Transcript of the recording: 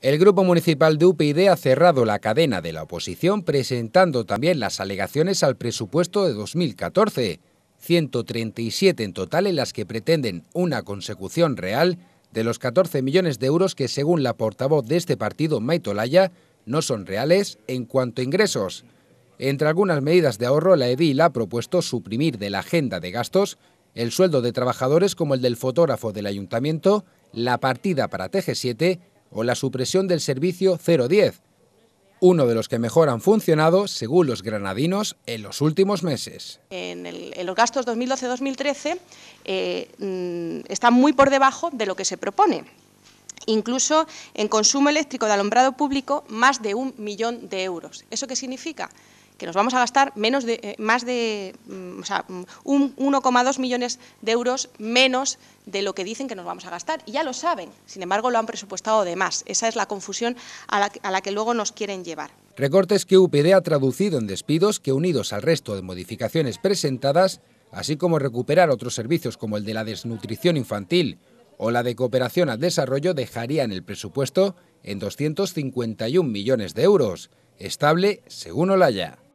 El Grupo Municipal de UPyD ha cerrado la cadena de la oposición presentando también las alegaciones al presupuesto de 2014, 137 en total en las que pretenden una consecución real de los 14 millones de euros que según la portavoz de este partido, Maitolaya, no son reales en cuanto a ingresos. Entre algunas medidas de ahorro, la EDIL ha propuesto suprimir de la agenda de gastos el sueldo de trabajadores como el del fotógrafo del ayuntamiento, la partida para TG7 o la supresión del servicio 010, uno de los que mejor han funcionado, según los granadinos, en los últimos meses. En, los gastos 2012-2013 eh, mm, están muy por debajo de lo que se propone. Incluso en consumo eléctrico de alumbrado público, más de un millón de euros. ¿Eso qué significa? que nos vamos a gastar menos de, eh, más de 1,2 mm, mm, millones de euros menos de lo que dicen que nos vamos a gastar. Y ya lo saben, sin embargo lo han presupuestado de más. Esa es la confusión a la, a la que luego nos quieren llevar. Recortes que UPD ha traducido en despidos que unidos al resto de modificaciones presentadas, así como recuperar otros servicios como el de la desnutrición infantil o la de cooperación al desarrollo, dejarían el presupuesto en 251 millones de euros, estable según Olaya.